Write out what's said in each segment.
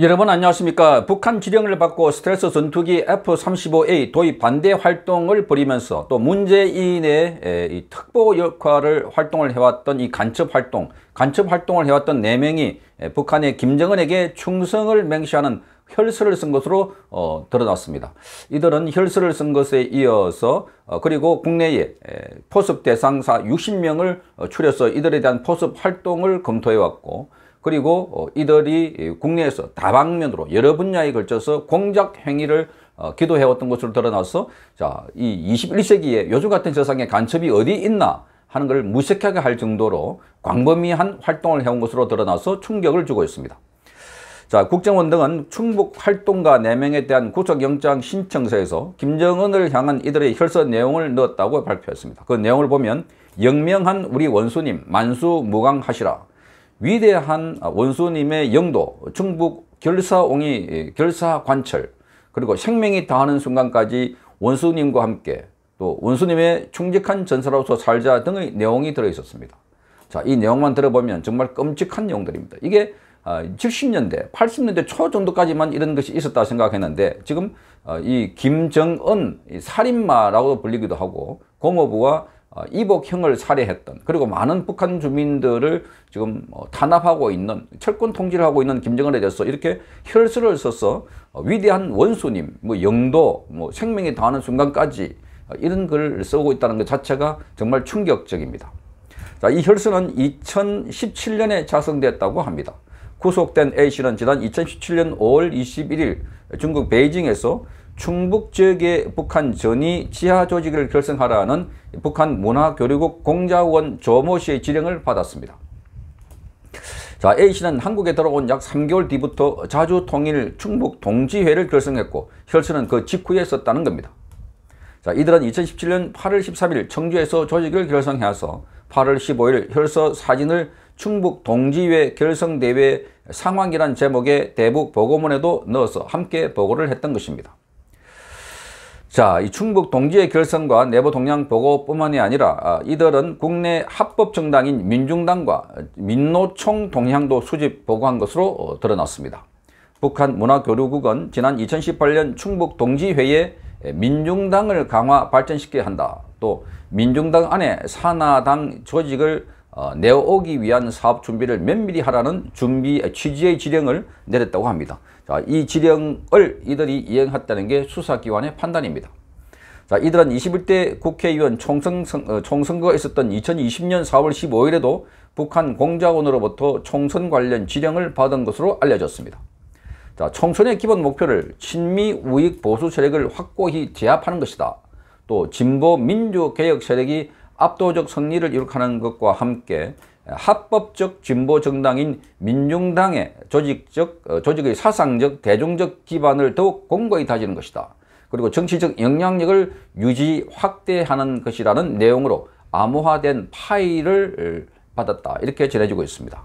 여러분 안녕하십니까 북한 지령을 받고 스트레스 전투기 F-35A 도입 반대 활동을 벌이면서 또 문재인의 특보 역할을 활동을 해왔던 이 간첩 활동 간첩 활동을 해왔던 4명이 북한의 김정은에게 충성을 맹시하는 혈서를 쓴 것으로 어, 드러났습니다. 이들은 혈서를 쓴 것에 이어서 어, 그리고 국내에 에, 포섭 대상사 60명을 어, 추려서 이들에 대한 포섭 활동을 검토해왔고 그리고 어, 이들이 국내에서 다방면으로 여러 분야에 걸쳐서 공작 행위를 어, 기도해왔던 것으로 드러나서 자, 이 21세기에 요즘 같은 세상에 간첩이 어디 있나 하는 걸 무색하게 할 정도로 광범위한 활동을 해온 것으로 드러나서 충격을 주고 있습니다. 자, 국정원 등은 충북 활동가 4명에 대한 구속영장 신청서에서 김정은을 향한 이들의 혈서 내용을 넣었다고 발표했습니다. 그 내용을 보면 영명한 우리 원수님 만수 무강하시라 위대한 원수님의 영도, 충북 결사옹이 예, 결사관철, 그리고 생명이 다하는 순간까지 원수님과 함께 또 원수님의 충직한 전사로서 살자 등의 내용이 들어있었습니다. 자, 이 내용만 들어보면 정말 끔찍한 내용들입니다. 이게 70년대, 아, 80년대 초 정도까지만 이런 것이 있었다 생각했는데 지금 아, 이 김정은 살인마라고 불리기도 하고 고모부와 어, 이복형을 살해했던 그리고 많은 북한 주민들을 지금 뭐 탄압하고 있는 철권 통지를 하고 있는 김정은에 대해서 이렇게 혈수를 써서 어, 위대한 원수님, 뭐 영도, 뭐 생명이 다하는 순간까지 어, 이런 글을 쓰고 있다는 것 자체가 정말 충격적입니다. 자, 이 혈수는 2017년에 자성됐다고 합니다. 구속된 A씨는 지난 2017년 5월 21일 중국 베이징에서 충북 지역의 북한 전위 지하 조직을 결성하라는 북한 문화교류국 공자원 조모 씨의 지령을 받았습니다. 자, A씨는 한국에 들어온 약 3개월 뒤부터 자주통일 충북 동지회를 결성했고 혈서는 그 직후에 썼다는 겁니다. 자, 이들은 2017년 8월 13일 청주에서 조직을 결성해서 8월 15일 혈서 사진을 충북 동지회 결성대회 상황이란 제목의 대북 보고문에도 넣어서 함께 보고를 했던 것입니다. 자, 이 충북 동지의 결성과 내부 동향 보고뿐만이 아니라 아, 이들은 국내 합법 정당인 민중당과 민노총 동향도 수집 보고한 것으로 어, 드러났습니다. 북한 문화교류국은 지난 2018년 충북 동지회에 민중당을 강화 발전시켜야 한다. 또 민중당 안에 산하당 조직을 어, 내오기 어 위한 사업 준비를 면밀히 하라는 준비 취지의 지령을 내렸다고 합니다. 자, 이 지령을 이들이 이행했다는 게 수사기관의 판단입니다. 자, 이들은 21대 국회의원 총선, 어, 총선거에 있었던 2020년 4월 15일에도 북한 공작원으로부터 총선 관련 지령을 받은 것으로 알려졌습니다. 자, 총선의 기본 목표를 친미 우익 보수 세력을 확고히 제압하는 것이다. 또 진보 민주개혁 세력이 압도적 승리를 이룩하는 것과 함께 합법적 진보 정당인 민중당의 조직적, 어, 조직의 사상적, 대중적 기반을 더욱 공고히 다지는 것이다. 그리고 정치적 영향력을 유지, 확대하는 것이라는 내용으로 암호화된 파일을 어, 받았다. 이렇게 전해지고 있습니다.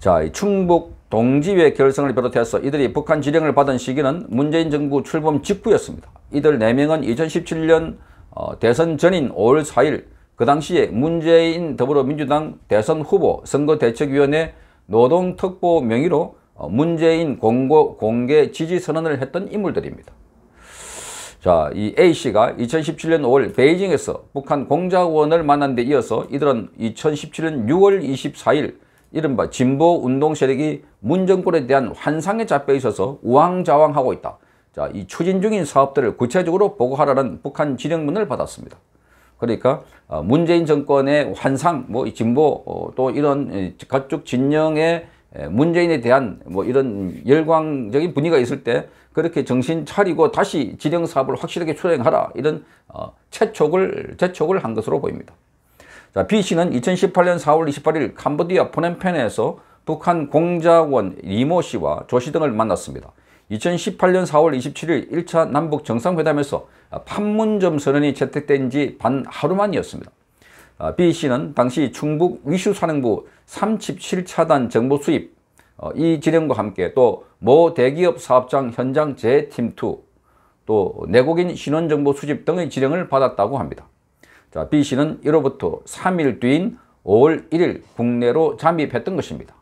자, 충북 동지회 결성을 비롯해서 이들이 북한 지령을 받은 시기는 문재인 정부 출범 직후였습니다. 이들 4명은 2017년 어, 대선 전인 5월 4일 그 당시에 문재인 더불어민주당 대선 후보 선거대책위원회 노동특보 명의로 어, 문재인 공고, 공개 지지 선언을 했던 인물들입니다. 자, 이 A씨가 2017년 5월 베이징에서 북한 공작원을 만난 데 이어서 이들은 2017년 6월 24일 이른바 진보운동 세력이 문정권에 대한 환상에 잡혀 있어서 우왕좌왕하고 있다. 자, 이 추진 중인 사업들을 구체적으로 보고하라는 북한 지령문을 받았습니다. 그러니까 어, 문재인 정권의 환상, 뭐 진보 어, 또 이런 가축 진영의 문재인에 대한 뭐 이런 열광적인 분위기가 있을 때 그렇게 정신 차리고 다시 지령 사업을 확실하게 추진하라 이런 어, 채촉을 재촉을 한 것으로 보입니다. 자, B 씨는 2018년 4월 28일 캄보디아 포넨펜에서 북한 공자원 리모 씨와 조씨 등을 만났습니다. 2018년 4월 27일 1차 남북 정상회담에서 판문점 선언이 채택된 지 반 하루만이었습니다. B 아, 씨는 당시 충북 위슈 산행부 37차단 정보 수입 어, 이 진행과 함께 또 모 대기업 사업장 현장 재팀2 또 내국인 신원정보 수집 등의 지령을 받았다고 합니다. 자, B씨는 이로부터 3일 뒤인 5월 1일 국내로 잠입했던 것입니다.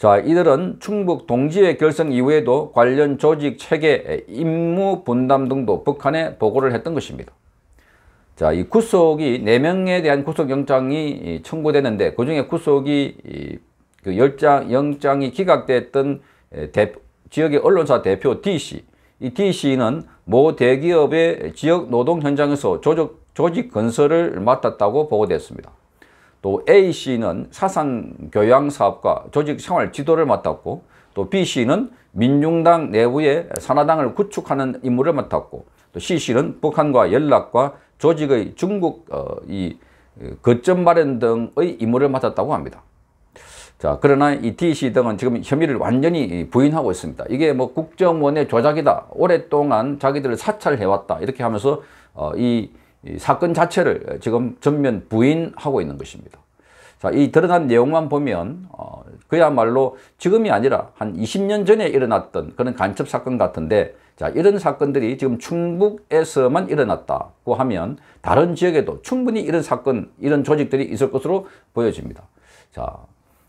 자, 이들은 충북 동지의 결성 이후에도 관련 조직 체계, 임무 분담 등도 북한에 보고를 했던 것입니다. 자, 이 구속이 4명에 대한 구속영장이 청구되는데 그 중에 구속이 그 열장, 영장이 기각됐던 대, 지역의 언론사 대표 D씨. 이 D씨는 모 대기업의 지역 노동 현장에서 조적 조직 건설을 맡았다고 보고됐습니다. 또 A씨는 사상 교양 사업과 조직 생활 지도를 맡았고 또 B씨는 민중당 내부의 산하당을 구축하는 임무를 맡았고 또 C씨는 북한과 연락과 조직의 중국 어, 이 그 거점 마련 등의 임무를 맡았다고 합니다. 자, 그러나 이 D씨 등은 지금 혐의를 완전히 부인하고 있습니다. 이게 뭐 국정원의 조작이다. 오랫동안 자기들을 사찰해왔다. 이렇게 하면서 어, 이이 사건 자체를 지금 전면 부인하고 있는 것입니다. 자, 이 드러난 내용만 보면 어, 그야말로 지금이 아니라 한 20년 전에 일어났던 그런 간첩 사건 같은데 자, 이런 사건들이 지금 충북에서만 일어났다고 하면 다른 지역에도 충분히 이런 사건, 이런 조직들이 있을 것으로 보여집니다. 자,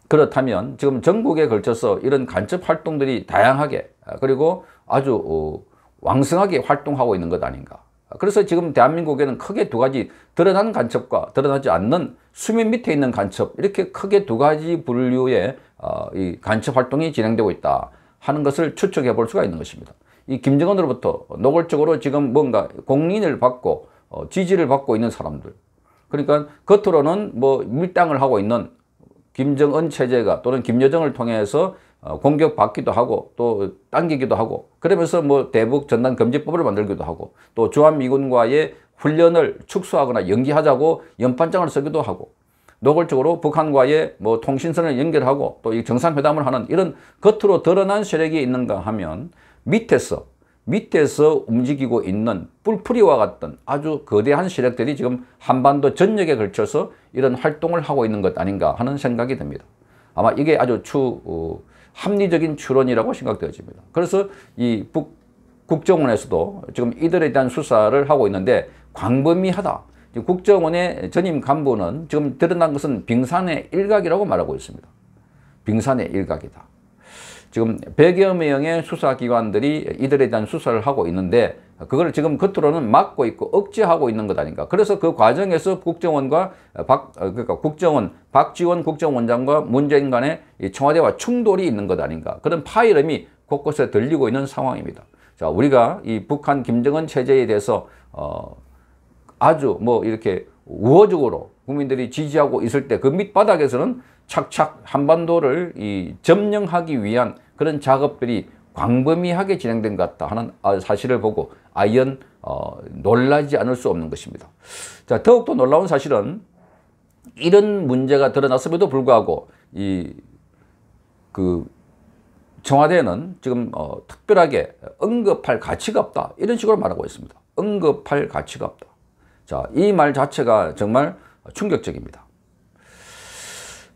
그렇다면 지금 전국에 걸쳐서 이런 간첩 활동들이 다양하게 아, 그리고 아주 어, 왕성하게 활동하고 있는 것 아닌가 그래서 지금 대한민국에는 크게 두 가지 드러나는 간첩과 드러나지 않는 수면 밑에 있는 간첩 이렇게 크게 두 가지 분류의 어, 이 간첩 활동이 진행되고 있다 하는 것을 추측해 볼 수가 있는 것입니다. 이 김정은으로부터 노골적으로 지금 뭔가 공인을 받고 어, 지지를 받고 있는 사람들 그러니까 겉으로는 뭐 밀당을 하고 있는 김정은 체제가 또는 김여정을 통해서 어, 공격받기도 하고 또 당기기도 하고 그러면서 뭐 대북 전단 금지법을 만들기도 하고 또 주한미군과의 훈련을 축소하거나 연기하자고 연판장을 쓰기도 하고 노골적으로 북한과의 뭐 통신선을 연결하고 또 이 정상회담을 하는 이런 겉으로 드러난 세력이 있는가 하면 밑에서 밑에서 움직이고 있는 뿔풀이와 같은 아주 거대한 세력들이 지금 한반도 전역에 걸쳐서 이런 활동을 하고 있는 것 아닌가 하는 생각이 듭니다. 아마 이게 아주 추 어, 합리적인 추론이라고 생각되어집니다. 그래서 이 북, 국정원에서도 지금 이들에 대한 수사를 하고 있는데 광범위하다. 국정원의 전임 간부는 지금 드러난 것은 빙산의 일각이라고 말하고 있습니다. 빙산의 일각이다. 지금 100여 명의 수사기관들이 이들에 대한 수사를 하고 있는데 그걸 지금 겉으로는 막고 있고 억제하고 있는 것 아닌가. 그래서 그 과정에서 국정원과 박, 어, 그러니까 국정원, 박지원 국정원장과 문재인 간의 청와대와 충돌이 있는 것 아닌가. 그런 파이름이 곳곳에 들리고 있는 상황입니다. 자, 우리가 이 북한 김정은 체제에 대해서, 어, 아주 뭐 이렇게 우호적으로 국민들이 지지하고 있을 때 그 밑바닥에서는 착착 한반도를 이 점령하기 위한 그런 작업들이 광범위하게 진행된 것 같다 하는 아, 사실을 보고 아연 어, 놀라지 않을 수 없는 것입니다. 자 더욱더 놀라운 사실은 이런 문제가 드러났음에도 불구하고 이그 청와대는 지금 어, 특별하게 언급할 가치가 없다 이런 식으로 말하고 있습니다. 언급할 가치가 없다. 자이 말 자체가 정말 충격적입니다.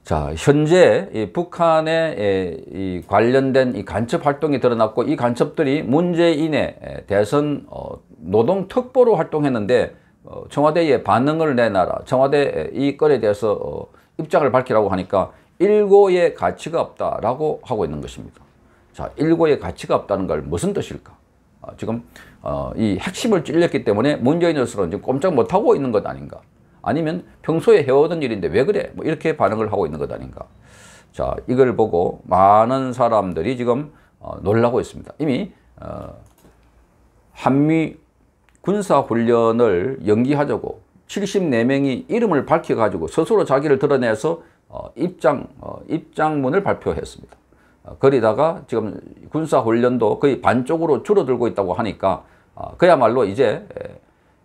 자, 현재 북한에 예, 관련된 간첩 활동이 드러났고 이 간첩들이 문재인의 예, 대선 어, 노동 특보로 활동했는데 어, 청와대에 반응을 내놔라. 청와대 예, 이 건에 대해서 어, 입장을 밝히라고 하니까 일고의 가치가 없다라고 하고 있는 것입니다. 자, 일고의 가치가 없다는 걸 무슨 뜻일까? 아, 지금 이 핵심을 찔렸기 때문에 문재인으로서는 지금 꼼짝 못하고 있는 것 아닌가? 아니면 평소에 해오던 일인데 왜 그래? 뭐 이렇게 반응을 하고 있는 것 아닌가. 자, 이걸 보고 많은 사람들이 지금 어, 놀라고 있습니다. 이미 어, 한미 군사훈련을 연기하자고 74명이 이름을 밝혀가지고 스스로 자기를 드러내서 어, 입장, 어, 입장문을 발표했습니다. 어, 그리다가 지금 군사훈련도 거의 반쪽으로 줄어들고 있다고 하니까 어, 그야말로 이제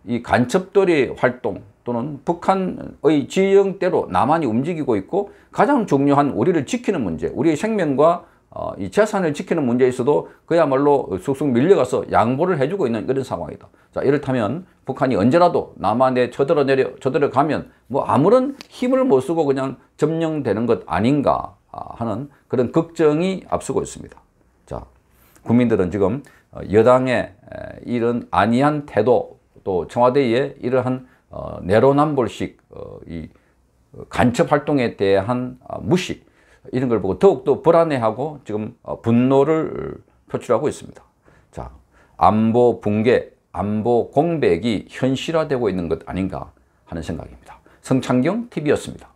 이 간첩돌이 활동, 또는 북한의 지형대로 남한이 움직이고 있고 가장 중요한 우리를 지키는 문제, 우리의 생명과 어, 이 재산을 지키는 문제에서도 그야말로 쑥쑥 밀려가서 양보를 해주고 있는 그런 상황이다. 자, 이를테면 북한이 언제라도 남한에 쳐들어 내려, 쳐들어 가면 뭐 아무런 힘을 못 쓰고 그냥 점령되는 것 아닌가 아, 하는 그런 걱정이 앞서고 있습니다. 자, 국민들은 지금 어, 여당의 이런 안이한 태도 또 청와대의 이러한 어, 내로남불식 어, 이 어, 간첩 활동에 대한 어, 무시 이런 걸 보고 더욱더 불안해하고 지금 어, 분노를 표출하고 있습니다. 자, 안보 붕괴, 안보 공백이 현실화되고 있는 것 아닌가 하는 생각입니다. 성창경 TV였습니다.